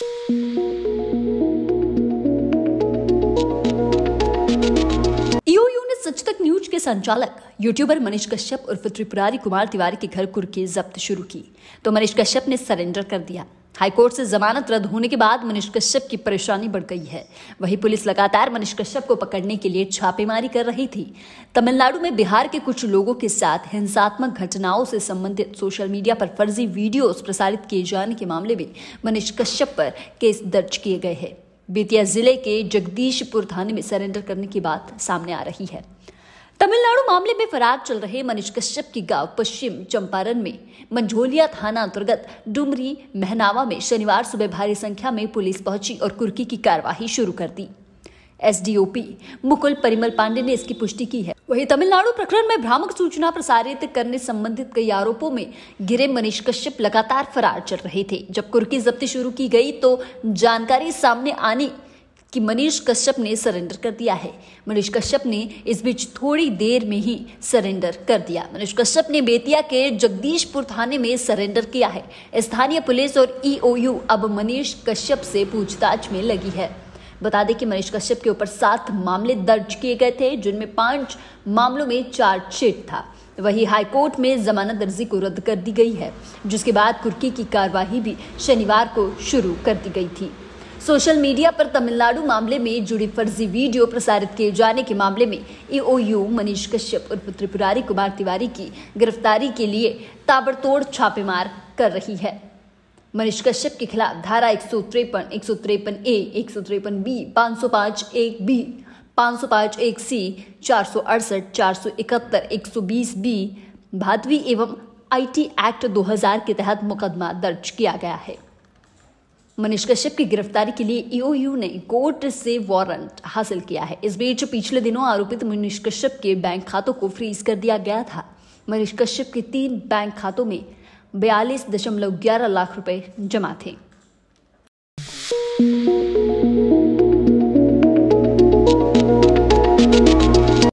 E सच तक news के संचालक यूट्यूबर मनीष कश्यप उर्फ त्रिपुरारी कुमार तिवारी के घर कुर्की जब्त शुरू की तो मनीष कश्यप ने सरेंडर कर दिया हाईकोर्ट से जमानत रद्द होने के बाद मनीष कश्यप की परेशानी बढ़ गई है वही पुलिस लगातार मनीष कश्यप को पकड़ने के लिए छापेमारी कर रही थी तमिलनाडु में बिहार के कुछ लोगों के साथ हिंसात्मक घटनाओं से संबंधित सोशल मीडिया पर फर्जी वीडियोस प्रसारित किए जाने के मामले में मनीष कश्यप पर केस दर्ज किए गए हैं बेतिया जिले के जगदीशपुर थाने में सरेंडर करने की बात सामने आ रही है तमिलनाडु मामले में फरार चल रहे मनीष कश्यप की गांव पश्चिम चंपारण में मंझोलिया थाना अंतर्गत डुमरी महनावा में शनिवार सुबह भारी संख्या में पुलिस पहुंची और कुर्की की कार्यवाही शुरू कर दी एसडीओपी मुकुल परिमल पांडे ने इसकी पुष्टि की है वहीं तमिलनाडु प्रकरण में भ्रामक सूचना प्रसारित करने संबंधित कई आरोपों में गिरे मनीष कश्यप लगातार फरार चल रहे थे जब कुर्की जब्ती शुरू की गई तो जानकारी सामने आने कि मनीष कश्यप ने सरेंडर कर दिया है मनीष कश्यप ने इस बीच थोड़ी देर में ही सरेंडर कर दिया मनीष कश्यप ने बेतिया के जगदीशपुर थाने में सरेंडर किया है स्थानीय पुलिस और ईओयू e अब मनीष कश्यप से पूछताछ में लगी है बता दें कि मनीष कश्यप के ऊपर सात मामले दर्ज किए गए थे जिनमें पांच मामलों में चार्जशीट था वही हाईकोर्ट में जमानत अर्जी को रद्द कर दी गई है जिसके बाद कुर्की की कार्यवाही भी शनिवार को शुरू कर दी गई थी सोशल मीडिया पर तमिलनाडु मामले में जुड़ी फर्जी वीडियो प्रसारित किए जाने के मामले में ईओयू e मनीष कश्यप उर्फ त्रिपुरारी कुमार तिवारी की गिरफ्तारी के लिए ताबड़तोड़ छापेमार कर रही है मनीष कश्यप के खिलाफ धारा एक सौ त्रेपन एक सौ त्रेपन ए एक सौ त्रेपन बी पाँच सौ पाँच एक बी पाँच सौ पाँच एक सी चार सौ अड़सठ चार सौ इकहत्तर एक सौ बीस बी भादवी एवं आईटी एक्ट 2000 के तहत मुकदमा दर्ज किया गया है मनीष कश्यप की गिरफ्तारी के लिए ईओयू e ने कोर्ट से वारंट हासिल किया है इस बीच पिछले दिनों आरोपित मनीष कश्यप के बैंक खातों को फ्रीज कर दिया गया था मनीष कश्यप के तीन बैंक खातों में बयालीस दशमलव ग्यारह लाख रुपए जमा थे